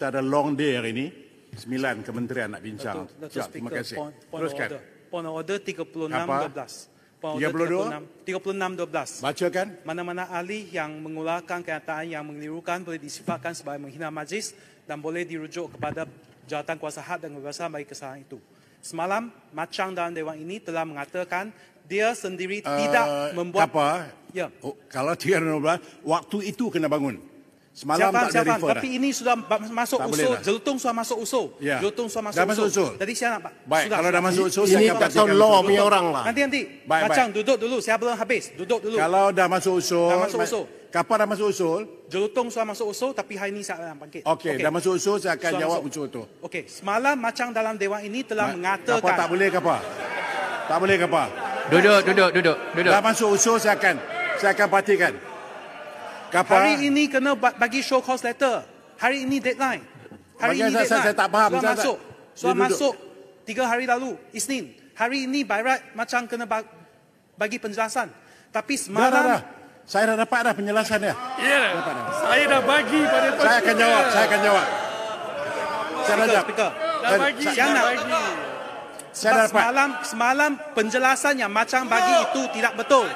kita ada long day hari ini. Sembilan kementerian nak bincang. Datuk, Datuk Terima kasih. Puan, puan Teruskan. Puan order 36-12. 36-12. kan. Mana-mana ahli yang mengulakan kenyataan yang mengelirukan boleh disifatkan sebagai menghina majlis dan boleh dirujuk kepada jawatan kuasa had dan kebebasan bagi kesalahan itu. Semalam, macam dalam Dewan ini telah mengatakan dia sendiri uh, tidak eh, membuat... Apa? Ya. Oh, kalau 36-12, waktu itu kena bangun. Semalam siapa, tak siapa, tapi dah. ini sudah masuk usul. Dah. Jelutung sudah masuk usul. Ya. Jelutung sudah masuk usul. masuk usul. Tadi saya nak... Baik, sudah. kalau dah masuk usul, ini saya akan tahu orang lah. Nanti, nanti. Baik, Macang, baik. duduk dulu. Saya belum habis. Duduk dulu. Kalau dah masuk usul... Dah masuk usul. Kapan dah masuk usul? Jelutung sudah masuk usul, tapi hari ini saya akan bangkit. Okey, okay. dah masuk usul, saya akan sudah jawab masuk. usul itu. Okey, semalam macam dalam Dewan ini telah Ma mengatakan... Kapan tak boleh, Kapan? Tak boleh, Kapan? Duduk, duduk, duduk, duduk. Dah masuk usul, saya akan... Saya akan patikan. Kapa? Hari ini kena bagi show cause letter. Hari ini deadline. Hari Bagaimana ini saya, deadline. Saya, tak faham. Sudah masuk. Sudah masuk. Tiga hari lalu. Isnin. Hari ini by macam kena bagi penjelasan. Tapi semalam... Dah, dah, dah. Saya dah dapat dah penjelasan dia. Ya. Yeah. Saya dah bagi pada tuan. Saya akan jawab. Saya akan jawab. Saya dah jawab. Dah bagi. Saya dah bagi. Saya dah dapat. Semalam, semalam penjelasan yang macam bagi ya. itu tidak betul.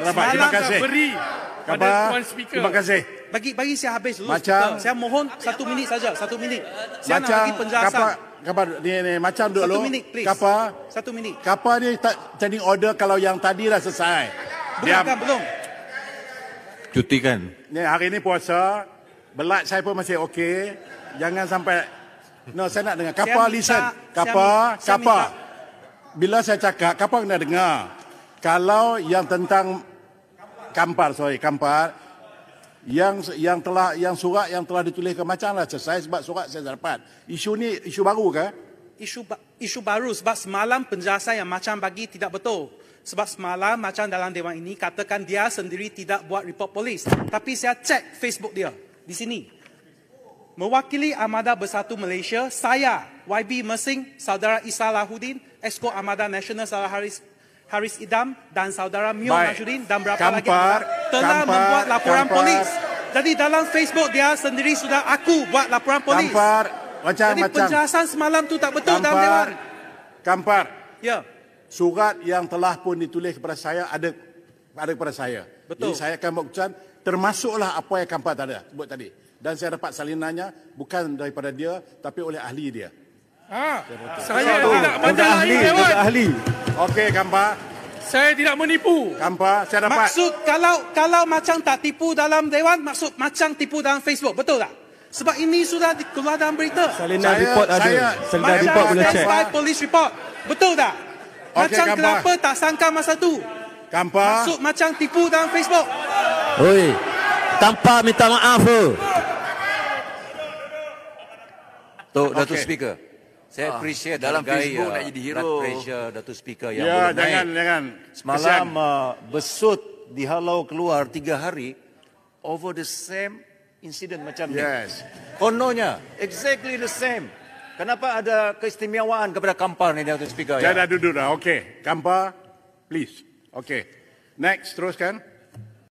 Berapa? Terima kasih. Semalam beri kepada Terima kasih. Bagi bagi saya habis dulu. Macam saya mohon habis satu minit saja, satu minit. Saya macam, nak bagi penjelasan. Kapa, kapa ni, ni macam dulu. Satu minit, please. Kapa, satu minit. Kapa ni tak jadi order kalau yang tadi dah selesai. Belum Diam. kan, belum. Cuti kan? Ni, hari ni puasa. Belak saya pun masih okey. Jangan sampai... No, saya nak dengar. Kapa, minta, listen. Kapa, saya, kapa. bila saya cakap, kapa nak dengar. Kalau yang tentang Kampar, sorry, Kampar. Yang yang telah yang surat yang telah ditulis ke macam lah selesai sebab surat saya dah dapat. Isu ni isu baru ke? Isu isu baru sebab semalam penjelasan yang macam bagi tidak betul. Sebab semalam macam dalam dewan ini katakan dia sendiri tidak buat report polis. Tapi saya cek Facebook dia di sini. Mewakili Amada Bersatu Malaysia, saya YB Mersing, Saudara Isa Lahudin, Esko Amada National Harris. Haris Idam dan saudara Mio Najudin dan berapa lagi telah kampar, membuat laporan kampar. polis. Jadi dalam Facebook dia sendiri sudah aku buat laporan polis. Kampar, macam, Jadi macam. penjelasan semalam tu tak betul kampar, dalam dewan. Kampar. Ya. Surat yang telah pun ditulis kepada saya ada ada kepada saya. Betul. Jadi saya akan buat termasuklah apa yang kampar tadi buat tadi. Dan saya dapat salinannya bukan daripada dia tapi oleh ahli dia. Ah, saya, saya tidak baca lagi. Ahli. Okey, Kampa. Saya tidak menipu. Kampa, saya dapat. Maksud kalau kalau macam tak tipu dalam dewan, maksud macam tipu dalam Facebook, betul tak? Sebab ini sudah keluar dalam berita. Selina report ada. Saya, report boleh cek. Macam police report. Betul tak? Okay, macam Kampa. kenapa tak sangka masa tu? Kampa. Maksud macam tipu dalam Facebook. Oi. Tanpa minta maaf. Tok Datuk okay. Speaker. Saya ah, appreciate dalam Facebook uh, nak jadi hero. Blood pressure Datuk Speaker yang ya, boleh jangan, naik. jangan. Semalam uh, besut dihalau keluar tiga hari over the same incident macam yes. ni. Kononnya, exactly the same. Kenapa ada keistimewaan kepada Kampar ni, Datuk Speaker? Jangan ya? dah duduk dah. Okey. Kampar, please. Okey. Next, teruskan.